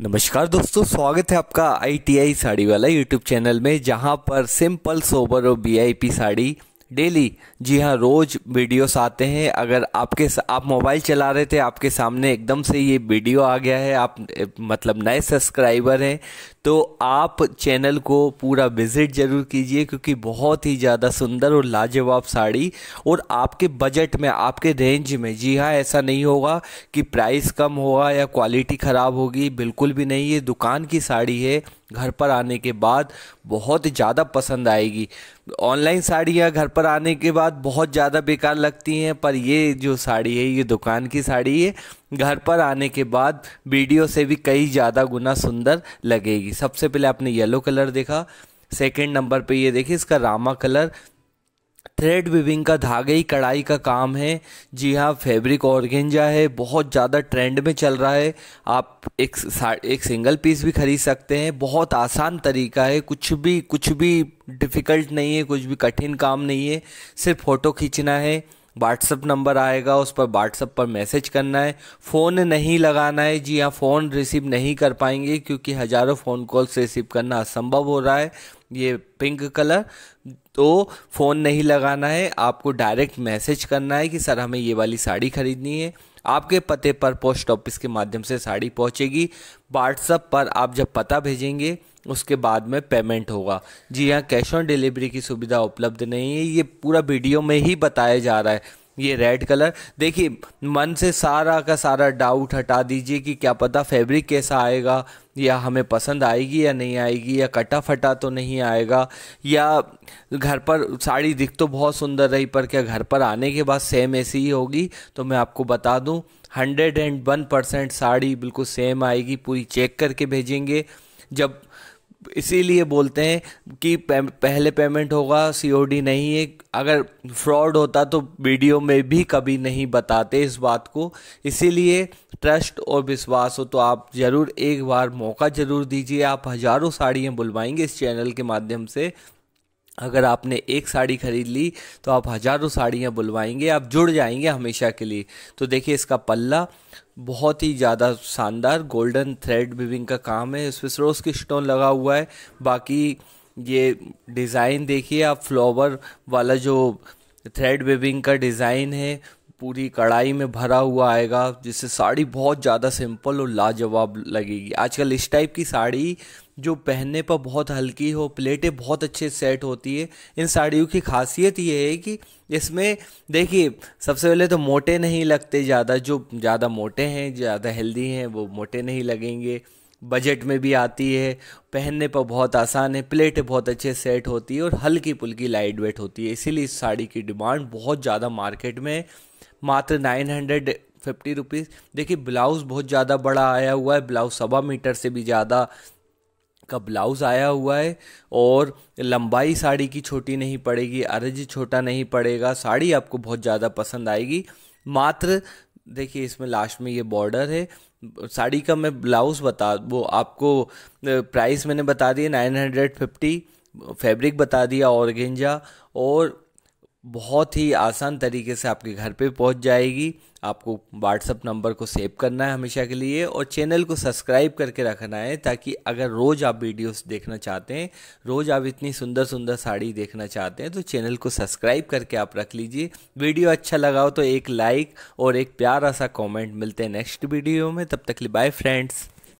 नमस्कार दोस्तों स्वागत है आपका आई साड़ी वाला यूट्यूब चैनल में जहां पर सिंपल सोबर और पी साड़ी डेली जी हाँ रोज़ वीडियोस आते हैं अगर आपके आप मोबाइल चला रहे थे आपके सामने एकदम से ये वीडियो आ गया है आप मतलब नए सब्सक्राइबर हैं तो आप चैनल को पूरा विज़िट ज़रूर कीजिए क्योंकि बहुत ही ज़्यादा सुंदर और लाजवाब साड़ी और आपके बजट में आपके रेंज में जी हाँ ऐसा नहीं होगा कि प्राइस कम होगा या क्वालिटी ख़राब होगी बिल्कुल भी नहीं ये दुकान की साड़ी है घर पर आने के बाद बहुत ज़्यादा पसंद आएगी ऑनलाइन साड़ियाँ घर पर आने के बाद बहुत ज़्यादा बेकार लगती हैं पर ये जो साड़ी है ये दुकान की साड़ी है घर पर आने के बाद वीडियो से भी कई ज़्यादा गुना सुंदर लगेगी सबसे पहले आपने येलो कलर देखा सेकेंड नंबर पे ये देखिए इसका रामा कलर थ्रेड विविंग का धागे ही कढ़ाई का काम है जी हाँ फैब्रिक ऑर्गेंजा है बहुत ज़्यादा ट्रेंड में चल रहा है आप एक एक सिंगल पीस भी खरीद सकते हैं बहुत आसान तरीका है कुछ भी कुछ भी डिफ़िकल्ट नहीं है कुछ भी कठिन काम नहीं है सिर्फ फ़ोटो खींचना है व्हाट्सअप नंबर आएगा उस पर व्हाट्सअप पर मैसेज करना है फ़ोन नहीं लगाना है जी हाँ फ़ोन रिसीव नहीं कर पाएंगे क्योंकि हज़ारों फ़ोन कॉल्स रिसीव करना असंभव हो रहा है ये पिंक कलर तो फ़ोन नहीं लगाना है आपको डायरेक्ट मैसेज करना है कि सर हमें ये वाली साड़ी ख़रीदनी है आपके पते पर पोस्ट ऑफिस के माध्यम से साड़ी पहुंचेगी व्हाट्सअप पर आप जब पता भेजेंगे उसके बाद में पेमेंट होगा जी हाँ कैश ऑन डिलीवरी की सुविधा उपलब्ध नहीं है ये पूरा वीडियो में ही बताया जा रहा है ये रेड कलर देखिए मन से सारा का सारा डाउट हटा दीजिए कि क्या पता फैब्रिक कैसा आएगा या हमें पसंद आएगी या नहीं आएगी या कटा फटा तो नहीं आएगा या घर पर साड़ी दिख तो बहुत सुंदर रही पर क्या घर पर आने के बाद सेम ऐसी ही होगी तो मैं आपको बता दूं hundred and one percent sari बिल्कुल सेम आएगी पूरी चेक करके भेजेंगे जब इसीलिए बोलते हैं कि पहले पेमेंट होगा सीओडी नहीं है अगर फ्रॉड होता तो वीडियो में भी कभी नहीं बताते इस बात को इसीलिए ट्रस्ट और विश्वास हो तो आप ज़रूर एक बार मौका ज़रूर दीजिए आप हज़ारों साड़ियाँ बुलवाएंगे इस चैनल के माध्यम से अगर आपने एक साड़ी खरीद ली तो आप हज़ारों साड़ियाँ बुलवाएंगे आप जुड़ जाएंगे हमेशा के लिए तो देखिए इसका पल्ला बहुत ही ज़्यादा शानदार गोल्डन थ्रेड विविंग का काम है इसमें सरोज की स्टोन लगा हुआ है बाकी ये डिज़ाइन देखिए आप फ्लावर वाला जो थ्रेड वेबिंग का डिज़ाइन है पूरी कढ़ाई में भरा हुआ आएगा जिससे साड़ी बहुत ज़्यादा सिंपल और लाजवाब लगेगी आजकल इस टाइप की साड़ी जो पहनने पर बहुत हल्की हो प्लेटें बहुत अच्छे सेट होती है इन साड़ियों की खासियत ये है कि इसमें देखिए सबसे पहले तो मोटे नहीं लगते ज़्यादा जो ज़्यादा मोटे हैं ज़्यादा हेल्दी हैं वो मोटे नहीं लगेंगे बजट में भी आती है पहनने पर बहुत आसान है प्लेट बहुत अच्छे सेट होती है और हल्की पुल्की लाइट वेट होती है इसीलिए इस साड़ी की डिमांड बहुत ज़्यादा मार्केट में मात्र नाइन हंड्रेड फिफ्टी रुपीज़ देखिए ब्लाउज़ बहुत ज़्यादा बड़ा आया हुआ है ब्लाउज़ सवा मीटर से भी ज़्यादा का ब्लाउज़ आया हुआ है और लंबाई साड़ी की छोटी नहीं पड़ेगी अर्ज छोटा नहीं पड़ेगा साड़ी आपको बहुत ज़्यादा पसंद आएगी मात्र देखिए इसमें लास्ट में ये बॉर्डर है साड़ी का मैं ब्लाउज़ बता वो आपको प्राइस मैंने बता दिया नाइन हंड्रेड फिफ्टी फैब्रिक बता दिया ऑर्गेंजा और बहुत ही आसान तरीके से आपके घर पे पहुंच जाएगी आपको व्हाट्सअप नंबर को सेव करना है हमेशा के लिए और चैनल को सब्सक्राइब करके रखना है ताकि अगर रोज़ आप वीडियोस देखना चाहते हैं रोज़ आप इतनी सुंदर सुंदर साड़ी देखना चाहते हैं तो चैनल को सब्सक्राइब करके आप रख लीजिए वीडियो अच्छा लगा हो तो एक लाइक और एक प्यारा सा कॉमेंट मिलते हैं नेक्स्ट वीडियो में तब तक लिए बाय फ्रेंड्स